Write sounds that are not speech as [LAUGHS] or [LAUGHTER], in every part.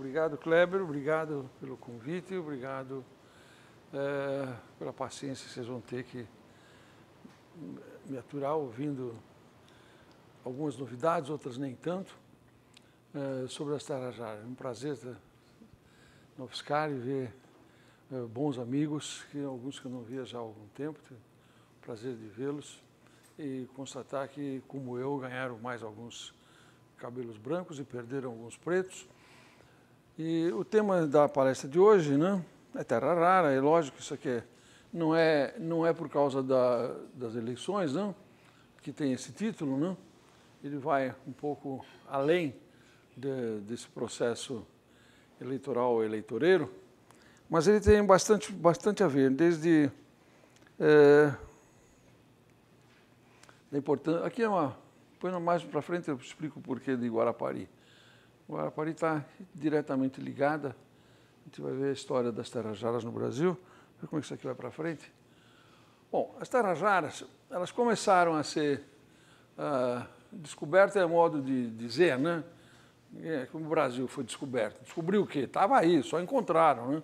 Obrigado, Kleber, obrigado pelo convite, obrigado é, pela paciência que vocês vão ter que me aturar ouvindo algumas novidades, outras nem tanto, é, sobre as Tarajara. É um prazer estar no Fiscal e ver é, bons amigos, que alguns que eu não via já há algum tempo, prazer de vê-los e constatar que, como eu, ganharam mais alguns cabelos brancos e perderam alguns pretos. E o tema da palestra de hoje, né, é terra rara, é lógico, isso aqui é, não, é, não é por causa da, das eleições, não, né, que tem esse título, não, né, ele vai um pouco além de, desse processo eleitoral eleitoreiro, mas ele tem bastante, bastante a ver, desde é, da importância... Aqui é uma... Põe mais para frente, eu explico o porquê de Guarapari o Guarapari está diretamente ligada. A gente vai ver a história das Tarajaras no Brasil, ver como é isso aqui vai para frente. Bom, as Tarajaras, elas começaram a ser ah, descoberta é modo de dizer, né? É, como o Brasil foi descoberto. Descobriu o quê? Estava aí, só encontraram, né?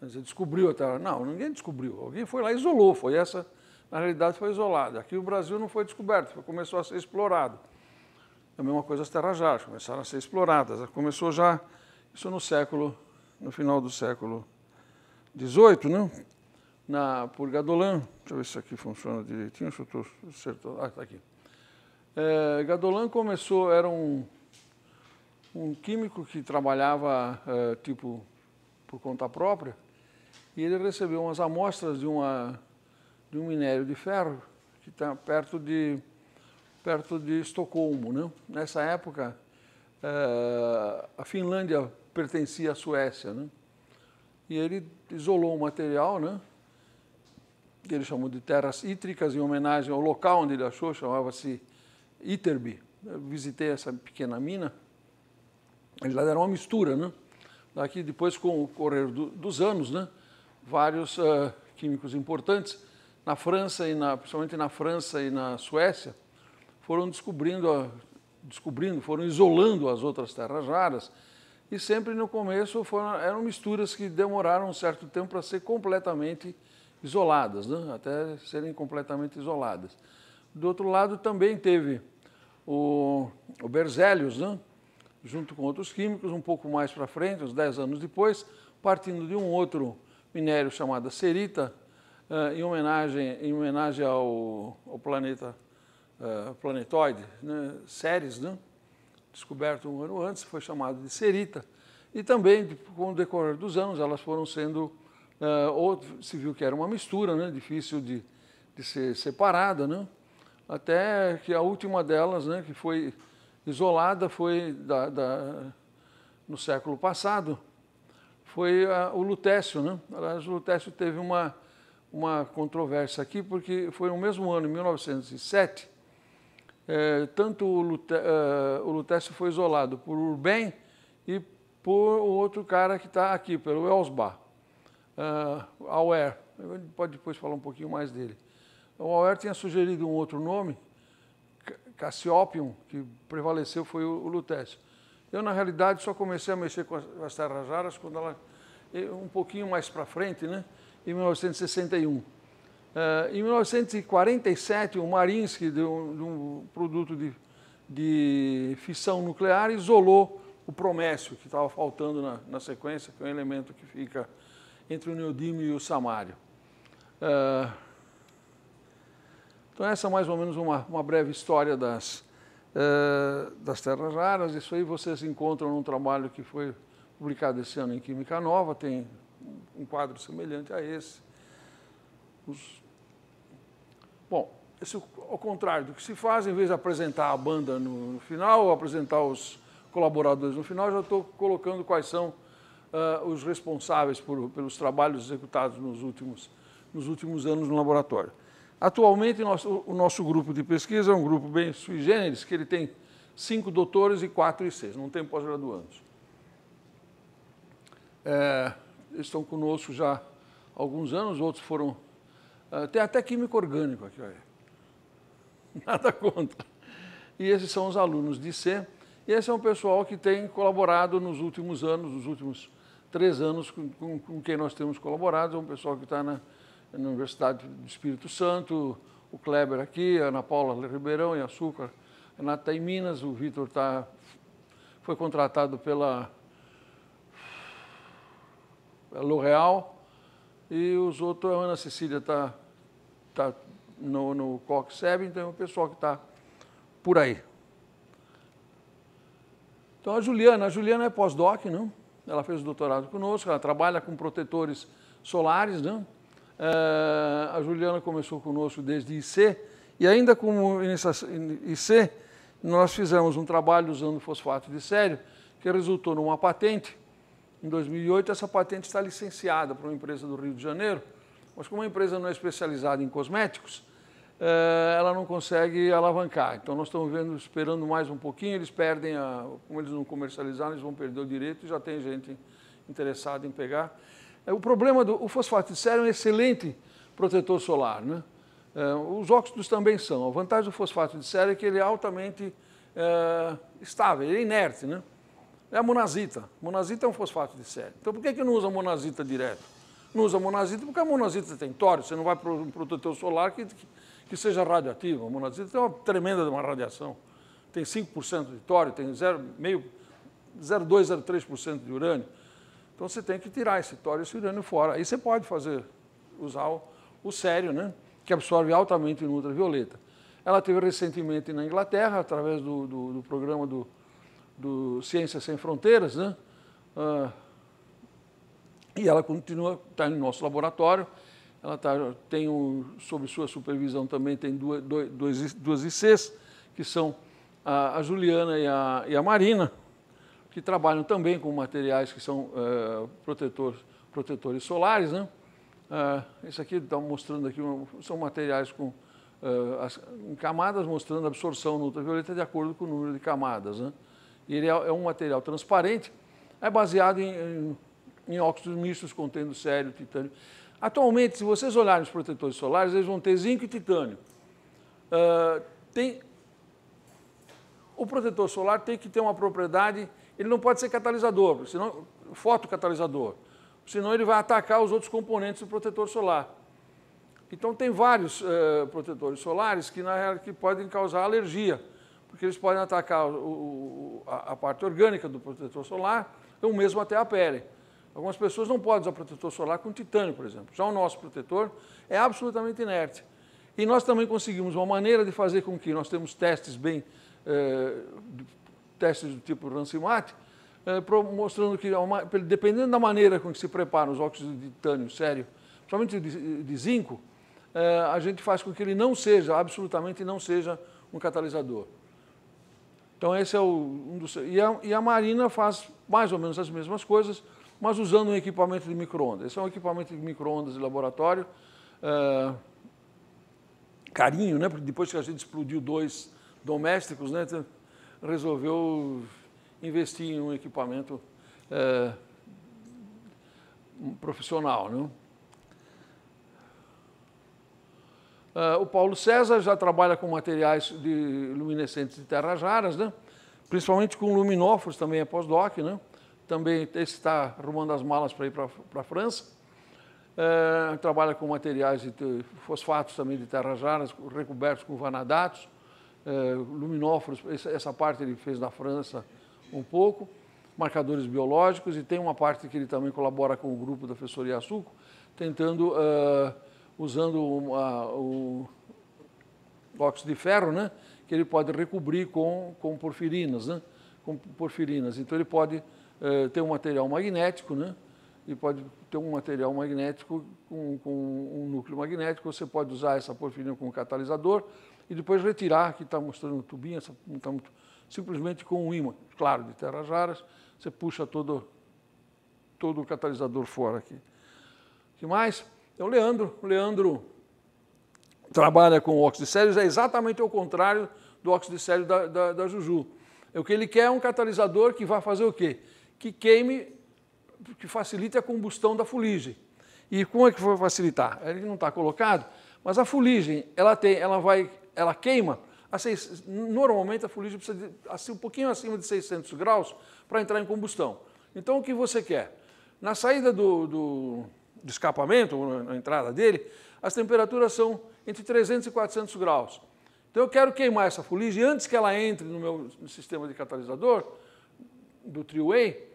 Mas descobriu a terra Não, ninguém descobriu. Alguém foi lá e isolou. Foi essa, na realidade, foi isolada. Aqui o Brasil não foi descoberto, começou a ser explorado. É a mesma coisa as terras raras, começaram a ser exploradas. Começou já isso no século, no final do século XVIII, né? Na, por Gadolan, deixa eu ver se aqui funciona direitinho, se eu estou certo. Ah, está aqui. É, Gadolan começou, era um, um químico que trabalhava, é, tipo, por conta própria, e ele recebeu umas amostras de, uma, de um minério de ferro que está perto de perto de Estocolmo. Né? Nessa época, eh, a Finlândia pertencia à Suécia. Né? E ele isolou o material, né? que ele chamou de terras ítricas em homenagem ao local onde ele achou, chamava-se Iterby. Eu visitei essa pequena mina. Eles lá deram uma mistura, né? Daqui depois, com o correr do, dos anos, né? Vários uh, químicos importantes na França e na, principalmente na França e na Suécia, foram descobrindo, descobrindo, foram isolando as outras terras raras e sempre no começo foram, eram misturas que demoraram um certo tempo para ser completamente isoladas, né? até serem completamente isoladas. Do outro lado também teve o, o Berzelius, né? junto com outros químicos, um pouco mais para frente, uns 10 anos depois, partindo de um outro minério chamado cerita eh, em homenagem, em homenagem ao, ao planeta eh, planetoide, né, Ceres, né, descoberto um ano antes, foi chamado de Cerita. E também, com o decorrer dos anos, elas foram sendo, uh, eh, ou se viu que era uma mistura, né, difícil de, de ser separada, né, até que a última delas, né, que foi isolada, foi da, da no século passado, foi a, o Lutécio. Né? Aliás, o Lutécio teve uma, uma controvérsia aqui, porque foi no mesmo ano, em 1907, é, tanto o, Lute, é, o Lutécio foi isolado por Urbem e por o outro cara que está aqui, pelo Elsbar, uh, é, Auer. Ele pode depois falar um pouquinho mais dele. O Auer tinha sugerido um outro nome, Cassiopium, que prevaleceu foi o, o Lutécio. Eu, na realidade, só comecei a mexer com as, com as terras raras quando ela, um pouquinho mais para frente, né, em 1961. Uh, em 1947, o Marinsky, de um, de um produto de, de, fissão nuclear, isolou o promécio, que estava faltando na, na, sequência, que é um elemento que fica entre o neodímio e o samário. Uh, então, essa é mais ou menos uma, uma breve história das, uh, das terras raras. Isso aí vocês encontram num trabalho que foi publicado esse ano em Química Nova, tem um quadro semelhante a esse. Os Bom, ao contrário do que se faz, em vez de apresentar a banda no, no final, apresentar os colaboradores no final, já estou colocando quais são uh, os responsáveis por, pelos trabalhos executados nos últimos, nos últimos anos no laboratório. Atualmente, nosso, o nosso grupo de pesquisa é um grupo bem sui generis, que ele tem cinco doutores e quatro e seis, não tem pós-graduandos. É, eles estão conosco já há alguns anos, outros foram ah, tem até químico orgânico aqui, olha. [LAUGHS] Nada contra. E esses são os alunos de C. E esse é um pessoal que tem colaborado nos últimos anos, nos últimos três anos, com, com, com quem nós temos colaborado. É um pessoal que está na, na Universidade do Espírito Santo, o Kleber aqui, a Ana Paula Ribeirão e Açúcar, a está em Minas, o Vitor tá, foi contratado pela L'Oréal e os outros, a Ana Cecília está está no, no Cox 7, então é o pessoal que está por aí. Então a Juliana, a Juliana é pós-doc, não? Ela fez o doutorado conosco, ela trabalha com protetores solares, não? É, a Juliana começou conosco desde IC e ainda como IC nós fizemos um trabalho usando fosfato de sério que resultou numa patente. Em 2008 essa patente está licenciada para uma empresa do Rio de Janeiro mas como a empresa não é especializada em cosméticos, eh, ela não consegue alavancar. Então nós estamos vendo, esperando mais um pouquinho, eles perdem, a, como eles não comercializaram, eles vão perder o direito e já tem gente interessada em pegar. É, o problema do o fosfato de sério é um excelente protetor solar, né? É, os óxidos também são. A vantagem do fosfato de sério é que ele é altamente é, estável, ele é inerte, né? É a monazita. Monazita é um fosfato de sério. Então por que, que não usa monazita direto? Não usa monazita porque a monazita tem tório, você não vai para um protetor solar que, que, que seja radioativo. A monazita tem uma tremenda uma radiação. Tem 5% de tório, tem 0,2%, 0,3% de urânio. Então você tem que tirar esse tório e esse urânio fora. Aí você pode fazer, usar o, o sério, né? que absorve altamente no ultravioleta. Ela teve recentemente na Inglaterra, através do, do, do programa do, do Ciências Sem Fronteiras, né? Uh, e ela continua, está no nosso laboratório, ela tá, tem, um, sob sua supervisão também, tem duas, dois, duas ICs, que são a, a Juliana e a, e a, Marina, que trabalham também com materiais que são uh, protetor, protetores solares. Né? Uh, esse aqui está mostrando aqui, são materiais com uh, as, em camadas, mostrando a absorção no ultravioleta de acordo com o número de camadas. Né? Ele é, é um material transparente, é baseado em, em em óxidos mistos contendo sério, titânio. Atualmente, se vocês olharem os protetores solares, eles vão ter zinco e titânio. Uh, tem... O protetor solar tem que ter uma propriedade, ele não pode ser catalisador, senão, fotocatalisador, senão ele vai atacar os outros componentes do protetor solar. Então, tem vários uh, protetores solares que, na real, que podem causar alergia, porque eles podem atacar o, o, a, a parte orgânica do protetor solar, ou mesmo até a pele. Algumas pessoas não podem usar protetor solar com titânio, por exemplo. Já o nosso protetor é absolutamente inerte. E nós também conseguimos uma maneira de fazer com que nós temos testes bem, eh, testes do tipo rancimate, eh, mostrando que, uma, dependendo da maneira com que se preparam os óxidos de titânio sério, principalmente de, de zinco, eh, a gente faz com que ele não seja, absolutamente não seja um catalisador. Então esse é o, um dos... E a, e a Marina faz mais ou menos as mesmas coisas, mas usando um equipamento de microondas. Esse é um equipamento de microondas de laboratório, é, carinho, né? Porque depois que a gente explodiu dois domésticos, né? Então, resolveu investir em um equipamento é, profissional, né? Uh, o Paulo César já trabalha com materiais de luminescentes de terras raras, né? principalmente com luminóforos, também é pós-doc. Né? também está arrumando as malas para ir para a França. É, trabalha com materiais, de, fosfatos também de terras raras, recobertos com vanadatos, é, luminóforos, essa parte ele fez na França um pouco, marcadores biológicos, e tem uma parte que ele também colabora com o grupo da Fessoria Açuco, tentando, é, usando uma, o óxido de ferro, né, que ele pode recobrir com, com porfirinas, né, com porfirinas. Então ele pode é, ter um material magnético, né? E pode ter um material magnético com, com um núcleo magnético. Você pode usar essa porfirina como catalisador e depois retirar, que está mostrando o tubinho, essa, tá muito, simplesmente com um ímã, claro, de terras raras. Você puxa todo, todo o catalisador fora aqui. O que mais? É o Leandro. O Leandro trabalha com óxido de sérios, é exatamente o contrário do óxido de sério da, da, da Juju. É o que ele quer é um catalisador que vai fazer o quê? que queime, que facilite a combustão da fuligem. E como é que vai facilitar? Ele não está colocado, mas a fuligem, ela tem, ela vai, ela queima, a seis, normalmente a fuligem precisa de, assim, um pouquinho acima de 600 graus para entrar em combustão. Então o que você quer? Na saída do, do, do escapamento, ou na entrada dele, as temperaturas são entre 300 e 400 graus. Então eu quero queimar essa fuligem antes que ela entre no meu sistema de catalisador, do Triway,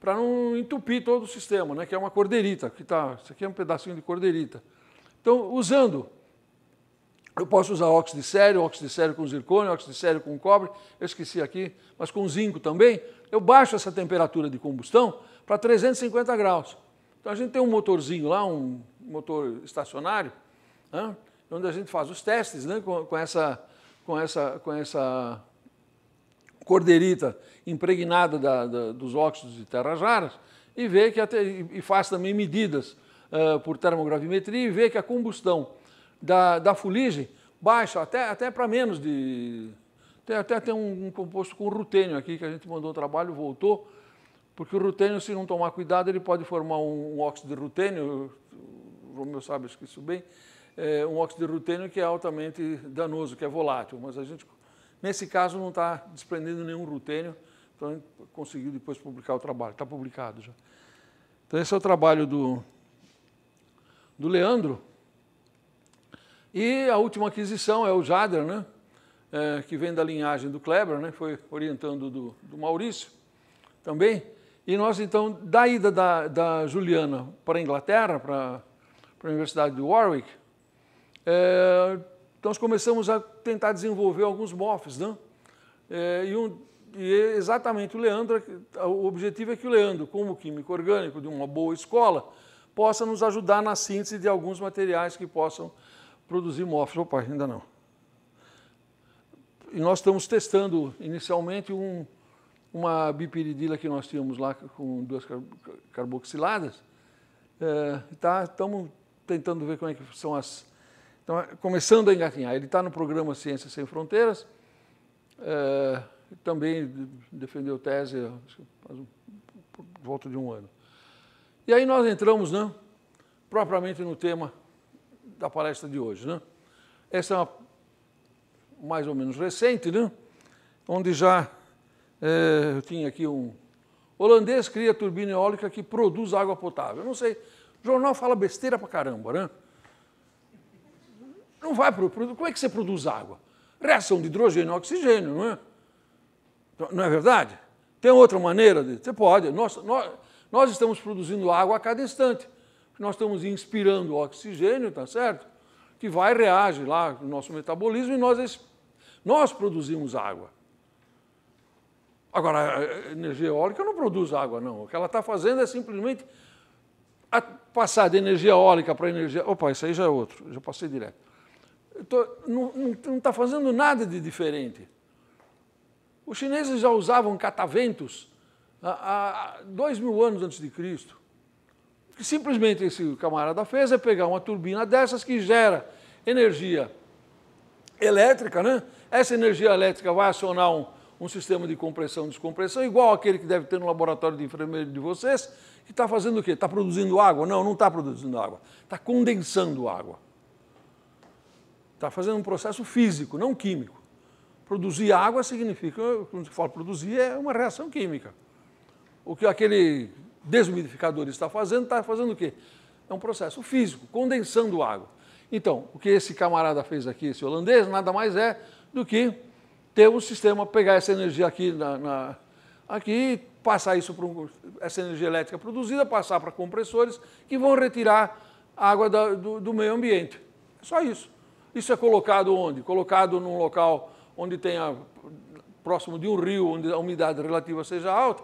para não entupir todo o sistema, né? que é uma corderita, que tá, isso aqui é um pedacinho de corderita. Então, usando, eu posso usar óxido de sério, óxido de sério com zircônio, óxido de sério com cobre, eu esqueci aqui, mas com zinco também, eu baixo essa temperatura de combustão para 350 graus. Então, a gente tem um motorzinho lá, um motor estacionário, né? onde a gente faz os testes né? com, com essa... Com essa, com essa cordeirita impregnada da, da, dos óxidos de terras raras e vê que até, e faz também medidas uh, por termogravimetria e vê que a combustão da, da fuligem baixa até, até para menos de. Tem, até tem um, um, composto com rutênio aqui que a gente mandou o trabalho, voltou, porque o rutênio, se não tomar cuidado, ele pode formar um, um óxido de rutênio, o Romeu sabe isso bem, é, um óxido de rutênio que é altamente danoso, que é volátil, mas a gente Nesse caso, não está desprendendo nenhum rutênio, então conseguiu depois publicar o trabalho, está publicado já. Então, esse é o trabalho do, do Leandro. E a última aquisição é o Jader, né? É, que vem da linhagem do Kleber, né? foi orientando do, do Maurício também. E nós, então, da ida da, da Juliana para a Inglaterra, para, para a Universidade de Warwick, é, então, nós começamos a tentar desenvolver alguns MOFs, né? É, e, um, e, é exatamente o Leandro, é o objetivo é que o Leandro, como químico orgânico de uma boa escola, possa nos ajudar na síntese de alguns materiais que possam produzir MOFs. Opa, ainda não. E nós estamos testando inicialmente um, uma bipiridila que nós tínhamos lá com duas carboxiladas. É, tá, estamos tentando ver como é que são as, então, é, começando a engatinhar, ele está no programa Ciências Sem Fronteiras, é, também defendeu tese faz um, por volta de um ano. E aí nós entramos, né, propriamente no tema da palestra de hoje. Né? Essa é uma, mais ou menos recente, né? onde já é, eu tinha aqui um holandês cria turbina eólica que produz água potável. Eu não sei, o jornal fala besteira pra caramba, né? Não vai para o produto. Como é que você produz água? Reação de hidrogênio e oxigênio, não é? Então, não é verdade? Tem outra maneira? De, você pode. Nós, nós, nós estamos produzindo água a cada instante. Nós estamos inspirando oxigênio, tá certo? Que vai reage lá no nosso metabolismo e nós, nós produzimos água. Agora, a energia eólica não produz água, não. O que ela está fazendo é simplesmente passar de energia eólica para energia. Opa, isso aí já é outro, já passei direto tô, não está fazendo nada de diferente. Os chineses já usavam cataventos há, há dois mil anos antes de Cristo. O que simplesmente esse camarada fez é pegar uma turbina dessas que gera energia elétrica, né? Essa energia elétrica vai acionar um, um sistema de compressão e descompressão, igual aquele que deve ter no laboratório de enfermeiro de vocês, que está fazendo o quê? Está produzindo água? Não, não está produzindo água. Está condensando água. Está fazendo um processo físico, não químico. Produzir água significa, quando se fala produzir, é uma reação química. O que aquele desumidificador está fazendo, está fazendo o quê? É um processo físico, condensando água. Então, o que esse camarada fez aqui, esse holandês, nada mais é do que ter um sistema, pegar essa energia aqui, na, na aqui passar isso para um, essa energia elétrica produzida, passar para compressores que vão retirar água da, do, do meio ambiente. É só isso. Isso é colocado onde? Colocado num local onde tenha próximo de um rio, onde a umidade relativa seja alta,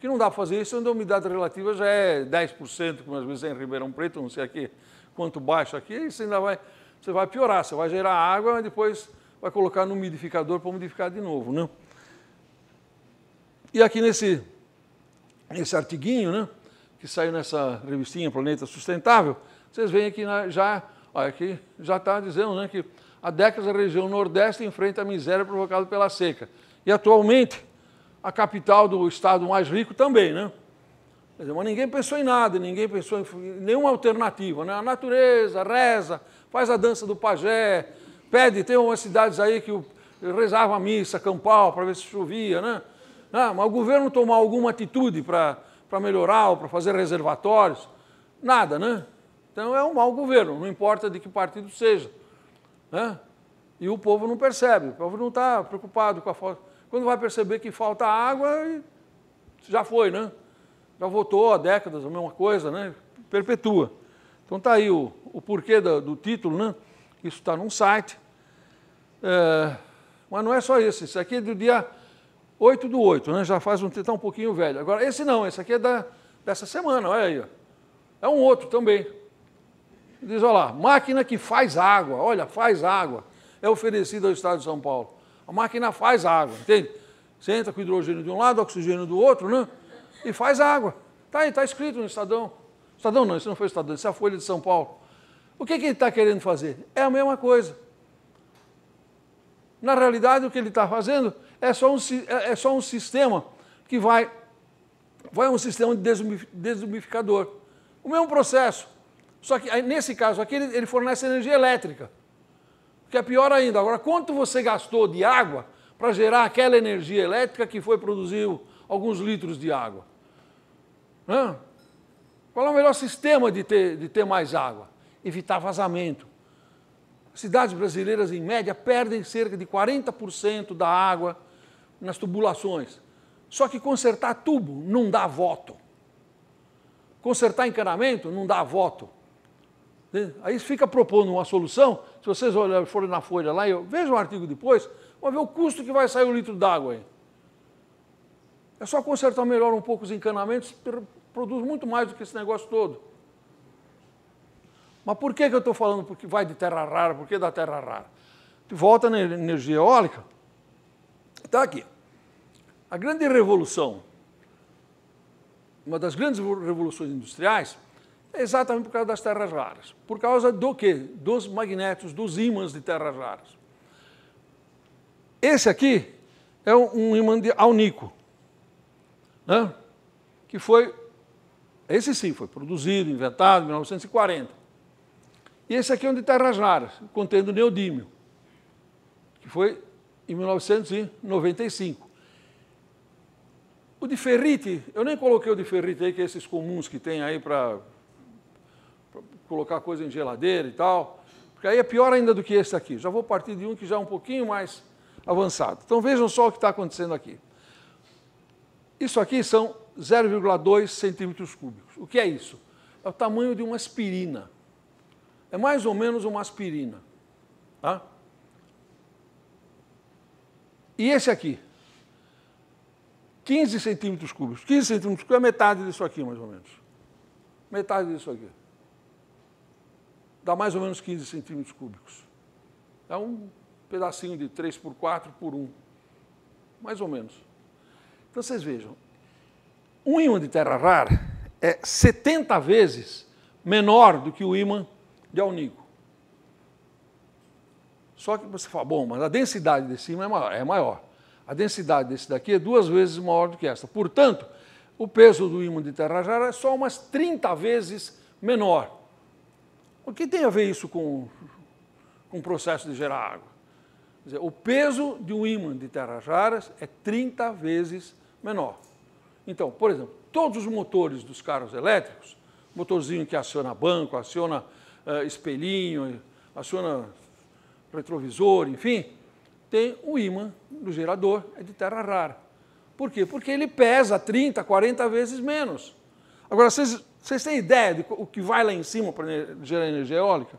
que não dá para fazer isso onde a umidade relativa já é 10%, como às vezes é em Ribeirão Preto, não sei aqui quanto baixo aqui, isso ainda vai, você vai piorar, você vai gerar água, mas depois vai colocar no umidificador para umidificar de novo, né? E aqui nesse, nesse artiguinho, né, que saiu nessa revistinha Planeta Sustentável, vocês veem aqui na, já aqui já está dizendo né, que há décadas a região nordeste enfrenta a miséria provocada pela seca. E atualmente, a capital do estado mais rico também, né? Mas ninguém pensou em nada, ninguém pensou em nenhuma alternativa. Né? A natureza reza, faz a dança do pajé, pede, tem umas cidades aí que rezava a missa, campal, para ver se chovia, né? Não, ah, mas o governo tomar alguma atitude para melhorar ou para fazer reservatórios, nada, né? Então é um mau governo, não importa de que partido seja. Né? E o povo não percebe, o povo não está preocupado com a falta. Quando vai perceber que falta água, já foi, né? Já votou há décadas a mesma coisa, né? Perpetua. Então está aí o, o porquê do, do título, né? Isso está num site. É, mas não é só isso. Isso aqui é do dia 8 do 8, né? Já faz um tempo, tá um pouquinho velho. Agora, esse não, esse aqui é da, dessa semana, olha aí. Ó. É um outro também. Diz, olha lá, máquina que faz água, olha, faz água. É oferecida ao Estado de São Paulo. A máquina faz água, entende? Você entra com hidrogênio de um lado, oxigênio do outro, né? E faz água. Está aí, está escrito no Estadão. Estadão não, isso não foi Estadão, isso é a Folha de São Paulo. O que, que ele está querendo fazer? É a mesma coisa. Na realidade, o que ele está fazendo é só, um, é, é só um sistema que vai, vai um sistema de desumificador. O mesmo processo. Só que nesse caso aqui ele, ele fornece energia elétrica, que é pior ainda. Agora, quanto você gastou de água para gerar aquela energia elétrica que foi produzir alguns litros de água? Hã? Qual é o melhor sistema de ter, de ter mais água? Evitar vazamento. Cidades brasileiras, em média, perdem cerca de 40% da água nas tubulações. Só que consertar tubo não dá voto. Consertar encanamento não dá voto. Né? Aí fica propondo uma solução, se vocês forem na folha lá, eu vejo o um artigo depois, vão ver o custo que vai sair o um litro d'água aí. É só consertar melhor um pouco os encanamentos, produz muito mais do que esse negócio todo. Mas por que, que eu estou falando porque vai de terra rara, por que da terra rara? De volta na energia eólica, está aqui. A grande revolução, uma das grandes revoluções industriais, Exatamente por causa das terras raras. Por causa do quê? Dos magnéticos, dos ímãs de terras raras. Esse aqui é um ímã de alnico, né? que foi, esse sim, foi produzido, inventado em 1940. E esse aqui é um de terras raras, contendo neodímio, que foi em 1995. O de ferrite, eu nem coloquei o de ferrite aí, que é esses comuns que tem aí para colocar coisa em geladeira e tal, porque aí é pior ainda do que esse aqui. Já vou partir de um que já é um pouquinho mais avançado. Então vejam só o que está acontecendo aqui. Isso aqui são 0,2 centímetros cúbicos. O que é isso? É o tamanho de uma aspirina. É mais ou menos uma aspirina. Tá? E esse aqui? 15 centímetros cúbicos. 15 centímetros cúbicos é metade disso aqui, mais ou menos. Metade disso aqui dá mais ou menos 15 centímetros cúbicos. É um pedacinho de 3 por 4 por 1, mais ou menos. Então vocês vejam, um ímã de terra rara é 70 vezes menor do que o ímã de alnico. Só que você fala, bom, mas a densidade desse ímã é maior. É a densidade desse daqui é duas vezes maior do que essa. Portanto, o peso do ímã de terra rara é só umas 30 vezes menor. O que tem a ver isso com, com o processo de gerar água? Dizer, o peso de um ímã de terras raras é 30 vezes menor. Então, por exemplo, todos os motores dos carros elétricos, motorzinho que aciona banco, aciona uh, espelhinho, aciona retrovisor, enfim, tem o ímã do gerador é de terra rara. Por quê? Porque ele pesa 30, 40 vezes menos. Agora, vocês vocês têm ideia do o que vai lá em cima para gerar energia eólica?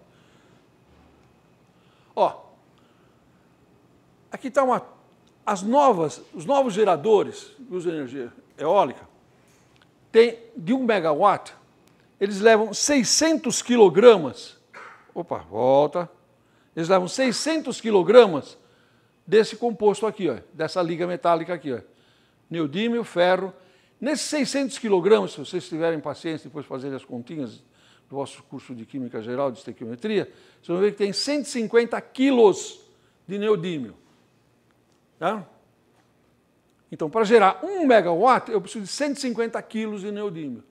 Ó, aqui está uma, as novas, os novos geradores que usam energia eólica tem de 1 um megawatt, eles levam 600 quilogramas. Opa, volta. Eles levam 600 quilogramas desse composto aqui, ó, dessa liga metálica aqui, ó. neodímio, ferro Nesses 600 quilogramas, se vocês tiverem paciência, depois fazerem as continhas do vosso curso de Química Geral, de Estequiometria, vocês vão ver que tem 150 quilos de neodímio. Tá? Então, para gerar 1 megawatt, eu preciso de 150 quilos de neodímio.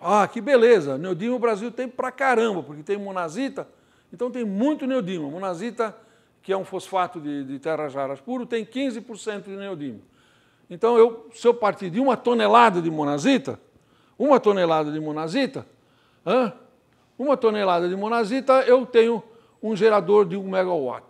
Ah, que beleza! Neodímio o Brasil tem pra caramba, porque tem monazita, então tem muito neodímio. Monazita, que é um fosfato de, de terras raras puro, tem 15% de neodímio. Então, eu, se eu partir de uma tonelada de monazita, uma tonelada de monazita, uma tonelada de monazita, eu tenho um gerador de 1 megawatt.